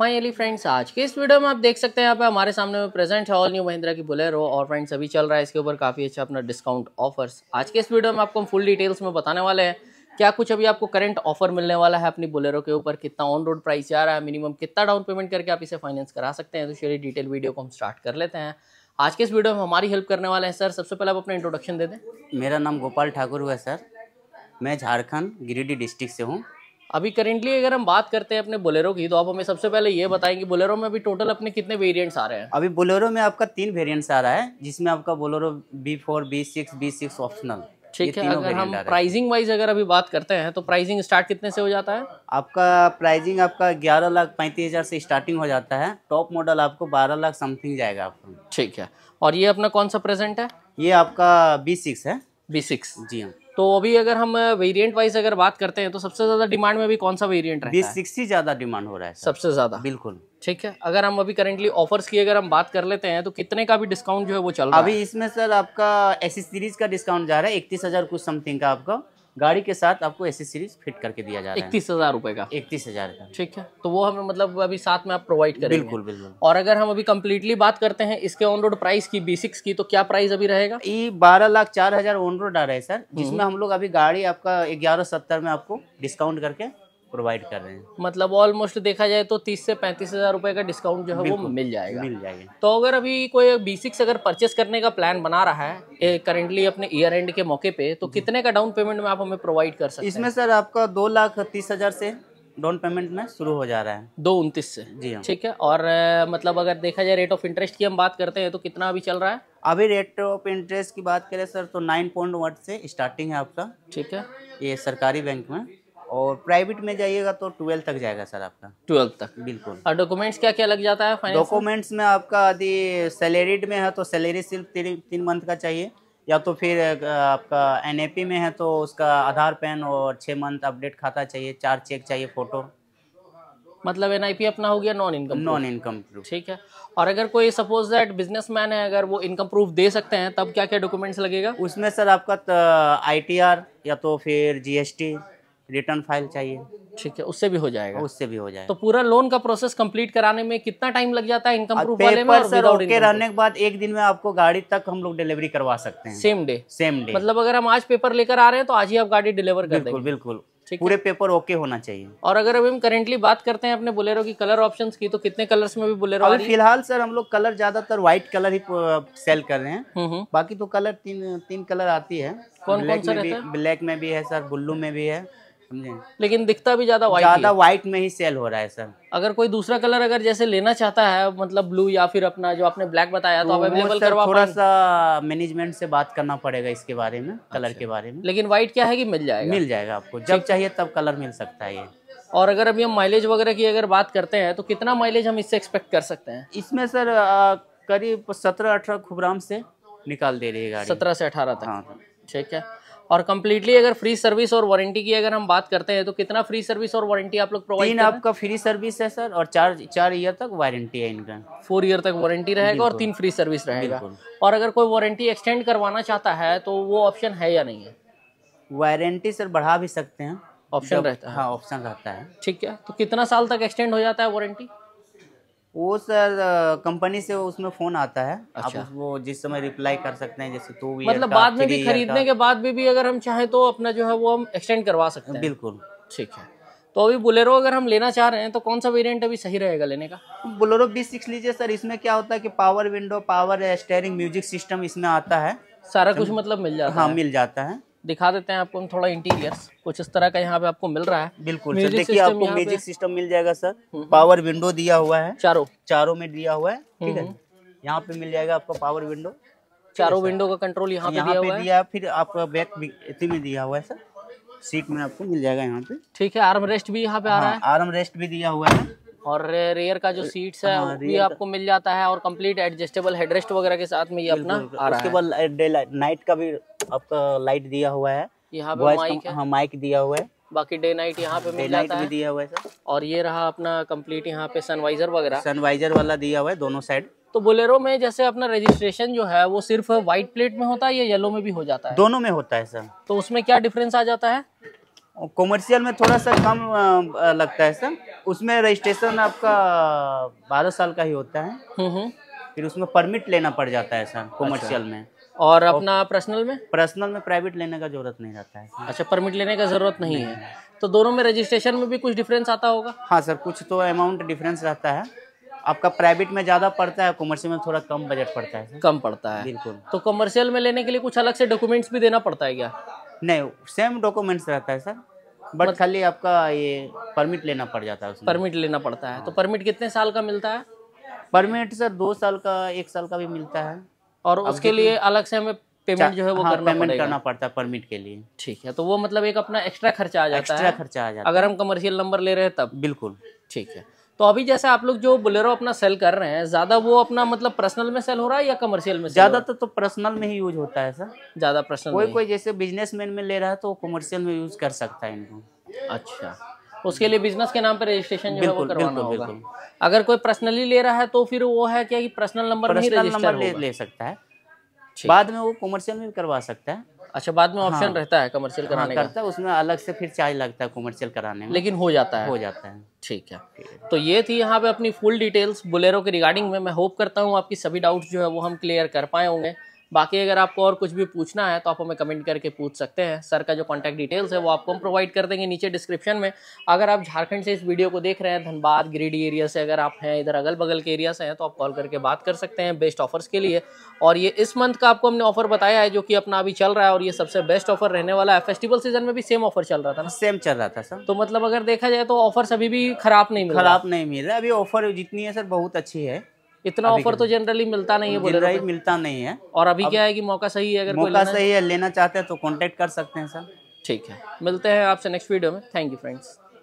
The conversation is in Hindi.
फाइनली फ्रेंड्स आज के इस वीडियो में आप देख सकते हैं यहाँ पे हमारे सामने में प्रेजेंट है ऑल न्यू महिंद्रा की बुलेरो और फ्रेंड्स अभी चल रहा है इसके ऊपर काफ़ी अच्छा अपना डिस्काउंट ऑफर्स आज के इस वीडियो में आपको हम फुल डिटेल्स में बताने वाले हैं क्या कुछ अभी आपको करंट ऑफर मिलने वाला है अपनी बुलेरो के ऊपर कितना ऑन रोड प्राइस जा रहा है मिनिमम कितना डाउन पेमेंट करके आप इसे फाइनेंस करा सकते हैं तो चलिए डिटेल वीडियो को हम स्टार्ट कर लेते हैं आज के इस वीडियो में हमारी हेल्प करने वाले हैं सर सबसे पहले आप अपना इंट्रोडक्शन दे दें मेरा नाम गोपाल ठाकुर हुआ सर मैं झारखंड गिरिडीह डिस्ट्रिक्ट से हूँ अभी करेंटली अगर हम बात करते हैं अपने बोलेरो की तो आप हमें सबसे पहले ये बताएंगे बोलेरो में अभी टोटल अपने कितने वेरिएंट्स आ रहे हैं अभी बोलेरो में आपका तीन वेरिएंट्स आ रहा है जिसमें आपका Bolero B four B six B six optional ठीक है अगर हम प्राइसिंग वाइज अगर अभी बात करते हैं तो प्राइसिंग स्टार्ट कितने से हो जाता है आपका प्राइसिंग आपका ग्यारह लाख पैंतीस हजार से स्टार्टिंग हो जाता है टॉप मॉडल आपको बारह लाख समथिंग जाएगा आपको ठीक है और ये अपना कौन सा प्रेजेंट है ये आपका बी सिक्स है बी सिक्स जी हाँ तो अभी अगर हम वेरिएंट वाइज अगर बात करते हैं तो सबसे ज़्यादा डिमांड में अभी कौन सा वेरिएंट रहता है सिक्सटी ज़्यादा डिमांड हो रहा है सबसे ज़्यादा बिल्कुल ठीक है अगर हम अभी करेंटली ऑफर्स की अगर हम बात कर लेते हैं तो कितने का भी डिस्काउंट जो है वो चल रहा है अभी इसमें सर आपका एसी सीरीज का डिस्काउंट जा रहा है इकतीस हज़ार कुछ समथिंग का आपका गाड़ी के साथ आपको एसेसरीज फिट करके दिया जा रहा है इकतीस हजार रुपए का इकतीस हजार का ठीक है तो वो हमें मतलब अभी साथ में आप प्रोवाइड करेंगे बिल्कुल बिल्कुल और अगर हम अभी कम्प्लीटली बात करते हैं इसके ऑन रोड प्राइस की बेसिक्स की तो क्या प्राइस अभी रहेगा ये बारह लाख चार हजार ऑन रोड आ रहा है सर जिसमें हम्म। हम लोग अभी गाड़ी आपका ग्यारह सत्तर में आपको डिस्काउंट करके प्रोवाइड कर रहे हैं मतलब ऑलमोस्ट देखा जाए तो तीस से पैंतीस हजार रुपए का डिस्काउंट जो है वो मिल जाएगा मिल जाएगा तो अगर अभी कोई बेसिक्स अगर परचेस करने का प्लान बना रहा है करेंटली अपने ईयर एंड के मौके पे तो कितने का डाउन पेमेंट में आप हमें प्रोवाइड कर सकते हैं इसमें सर आपका दो लाख तीस हजार से डाउन पेमेंट में शुरू हो जा रहा है दो उन्तीस से जी हाँ ठीक है और मतलब अगर देखा जाए रेट ऑफ इंटरेस्ट की हम बात करते हैं तो कितना अभी चल रहा है अभी रेट ऑफ इंटरेस्ट की बात करें सर तो नाइन पॉइंट वन से स्टार्टिंग है आपका ठीक है ये सरकारी बैंक में और प्राइवेट में जाइएगा तो ट्वेल्थ तक जाएगा सर आपका ट्वेल्थ तक बिल्कुल और डॉक्यूमेंट्स क्या क्या लग जाता है डॉक्यूमेंट्स में आपका यदि सैलरीड में है तो सैलरी सिर्फ तीन मंथ का चाहिए या तो फिर आपका एन में है तो उसका आधार पैन और छः मंथ अपडेट खाता चाहिए चार चेक चाहिए फ़ोटो मतलब एन अपना हो गया non income non income proof ठीक है और अगर कोई सपोज दैट मैन है अगर वो इनकम प्रूफ दे सकते हैं तब क्या क्या डॉक्यूमेंट्स लगेगा उसमें सर आपका आईटीआर या तो फिर जी रिटर्न फाइल चाहिए ठीक है उससे भी हो जाएगा हाँ, उससे भी हो जाएगा तो पूरा लोन का प्रोसेस कंप्लीट कराने में कितना टाइम लग जाता है इनकम प्रूफ वाले में और सर ओके रहने के बाद एक दिन में आपको गाड़ी तक हम लोग डिलीवरी करवा सकते हैं सेम डे सेम डे मतलब अगर हम आज पेपर लेकर आ रहे हैं तो आज ही आप गाड़ी डिलीवर कर बिल्कुल बिल्कुल पूरे पेपर ओके होना चाहिए और अगर अभी हम करेंटली बात करते हैं अपने बोलेरो की कलर ऑप्शंस की तो कितने कलर्स में भी बोलेरो अभी फिलहाल सर हम लोग कलर ज्यादातर व्हाइट कलर ही सेल कर रहे हैं हम्म, हम्म। बाकी तो कलर तीन तीन कलर आती है कौन कौन सा ब्लैक में भी है सर ब्लू में भी है लेकिन दिखता भी ज्यादा व्हाइट ज्यादा व्हाइट में ही सेल हो रहा है सर अगर कोई दूसरा कलर अगर जैसे लेना चाहता है मतलब ब्लू या फिर अपना जो आपने ब्लैक बताया तो अवेलेबल करवा थोड़ा सा मैनेजमेंट से बात करना पड़ेगा इसके बारे में कलर अच्छा। के बारे में लेकिन व्हाइट क्या है की मिल जाएगा मिल जाएगा आपको जब चाहिए तब कलर मिल सकता है ये और अगर अभी हम माइलेज वगैरह की अगर बात करते हैं तो कितना माइलेज हम इससे एक्सपेक्ट कर सकते हैं इसमें सर करीब सत्रह अठारह खुबराम से निकाल दे रही है गाड़ी सत्रह से अठारह तक हाँ ठीक है और कम्प्लीटली अगर फ्री सर्विस और वारंटी की अगर हम बात करते हैं तो कितना फ्री सर्विस और वारंटी आप लोग प्रोवाइड तीन आपका फ्री सर्विस है सर और चार चार ईयर तक वारंटी है इनका फोर ईयर तक वारंटी रहेगा और तीन फ्री सर्विस रहेगा और अगर कोई वारंटी एक्सटेंड करवाना चाहता है तो वो ऑप्शन है या नहीं है वारंटी सर बढ़ा भी सकते हैं ऑप्शन रहता है हाँ ऑप्शन रहता है ठीक है तो कितना साल तक एक्सटेंड हो जाता है वारंटी वो सर कंपनी से उसमें फोन आता है अच्छा। आप वो जिस समय रिप्लाई कर सकते हैं जैसे टू वीलर मतलब बाद में भी e खरीदने के बाद भी, भी अगर हम चाहें तो अपना जो है वो हम एक्सटेंड करवा सकते हैं बिल्कुल ठीक है तो अभी बोलेरो अगर हम लेना चाह रहे हैं तो कौन सा वेरिएंट अभी सही रहेगा लेने का बोलेरो बी सिक्स लीजिए सर इसमें क्या होता है कि power window power steering music system इसमें आता है सारा तो कुछ मतलब मिल जाता हाँ मिल जाता है दिखा देते हैं आपको हम थोड़ा इंटीरियर कुछ इस तरह का यहाँ पे आपको मिल रहा है बिल्कुल सर देखिए आपको म्यूजिक सिस्टम मिल जाएगा सर पावर हम्म। विंडो दिया हुआ है चारों चारों में दिया हुआ है ठीक है हम्म। यहाँ पे मिल जाएगा आपका पावर विंडो चारों विंडो का कंट्रोल यहाँ पे दिया दिया हुआ है फिर आपका बैक इसी में दिया हुआ है सर सीट में आपको मिल जाएगा यहाँ पे ठीक है आर्म रेस्ट भी यहाँ पे आ रहा हाँ, है आर्म रेस्ट भी दिया हुआ है और रेयर का जो सीट्स है हाँ, भी आपको मिल जाता है और कंप्लीट एडजस्टेबल हेडरेस्ट वगैरह के साथ में ये अपना आ रहा है नाइट का भी आपका लाइट दिया हुआ है यहाँ पे माइक है हाँ माइक दिया हुआ है बाकी डे नाइट यहाँ पे मिल जाता है दिया हुआ है सर और ये रहा अपना कंप्लीट यहाँ पे सनवाइजर वगैरह सनवाइजर वाला दिया हुआ है दोनों साइड तो बोलेरो में जैसे अपना रजिस्ट्रेशन जो है वो सिर्फ व्हाइट प्लेट में होता है या येलो में भी हो जाता है दोनों में होता है सर तो उसमें क्या डिफरेंस आ जाता है कॉमर्शियल में थोड़ा सा कम लगता है सर उसमें रजिस्ट्रेशन आपका बारह साल का ही होता है हम्म, हम्म। फिर उसमें परमिट लेना पड़ जाता है सर कॉमर्शियल अच्छा। में और अपना पर्सनल में पर्सनल में प्राइवेट लेने का जरूरत नहीं रहता है अच्छा परमिट लेने का जरूरत नहीं, नहीं है तो दोनों में रजिस्ट्रेशन में भी कुछ डिफरेंस आता होगा हाँ सर कुछ तो अमाउंट डिफरेंस रहता है आपका प्राइवेट में ज़्यादा पड़ता है कॉमर्शियल में थोड़ा कम बजट पड़ता है कम पड़ता है बिल्कुल तो कॉमर्शियल में लेने के लिए कुछ अलग से डॉक्यूमेंट्स भी देना पड़ता है क्या नहीं सेम डॉक्यूमेंट्स रहता है सर बट मत... खाली आपका ये परमिट लेना पड़ जाता है परमिट लेना पड़ता है तो परमिट कितने साल का मिलता है परमिट सर दो साल का एक साल का भी मिलता है और उसके लिए अलग से हमें पेमेंट जो है वो हाँ, करना करना पड़ता है परमिट के लिए ठीक है तो वो मतलब एक अपना एक्स्ट्रा खर्चा आ जाता एक्स्ट्रा है एक्स्ट्रा खर्चा आ जाता अगर हम कमर्शियल नंबर ले रहे हैं तब बिल्कुल ठीक है तो अभी जैसे आप लोग जो बोलेरो अपना सेल कर रहे हैं ज्यादा वो अपना मतलब पर्सनल में सेल हो रहा है या कमर्शियल में ज्यादा तो पर्सनल में ही यूज होता है सर ज्यादा पर्सनल कोई कोई जैसे बिजनेसमैन में ले रहा है तो कमर्शियल में यूज कर सकता है इनको अच्छा उसके लिए बिजनेस के नाम पर रजिस्ट्रेशन जो है वो करवाना होगा अगर कोई पर्सनली ले रहा है तो फिर वो है क्या कि पर्सनल नंबर नहीं रजिस्टर ले, ले सकता है बाद में वो कमर्शियल में भी करवा सकता है अच्छा बाद में ऑप्शन हाँ, रहता है कमर्शियल हाँ, कराने करता का है उसमें अलग से फिर चार्ज लगता है कमर्शियल कराने में लेकिन हो जाता है हो जाता है ठीक है तो ये थी यहाँ पे अपनी फुल डिटेल्स बुलेरो के रिगार्डिंग में मैं होप करता हूँ आपकी सभी डाउट्स जो है वो हम क्लियर कर पाए होंगे बाकी अगर आपको और कुछ भी पूछना है तो आप हमें कमेंट करके पूछ सकते हैं सर का जो कॉन्टैक्ट डिटेल्स है वो आपको हम प्रोवाइड कर देंगे नीचे डिस्क्रिप्शन में अगर आप झारखंड से इस वीडियो को देख रहे हैं धनबाद गिरिडीह एरिया से अगर आप हैं इधर अगल बगल के एरिया से हैं तो आप कॉल करके बात कर सकते हैं बेस्ट ऑफर्स के लिए और ये इस मंथ का आपको हमने ऑफर बताया है जो कि अपना अभी चल रहा है और ये सबसे बेस्ट ऑफर रहने वाला है फेस्टिवल सीजन में भी सेम ऑफर चल रहा था ना सेम चल रहा था सर तो मतलब अगर देखा जाए तो ऑफर अभी भी खराब नहीं मिल खराब नहीं मिला अभी ऑफर जितनी है सर बहुत अच्छी है इतना ऑफर तो जनरली मिलता नहीं है बोले तो मिलता नहीं है और अभी क्या है कि मौका सही है अगर मौका सही है लेना चाहते हैं तो कॉन्टेक्ट कर सकते हैं सर ठीक है मिलते हैं आपसे नेक्स्ट वीडियो में थैंक यू फ्रेंड्स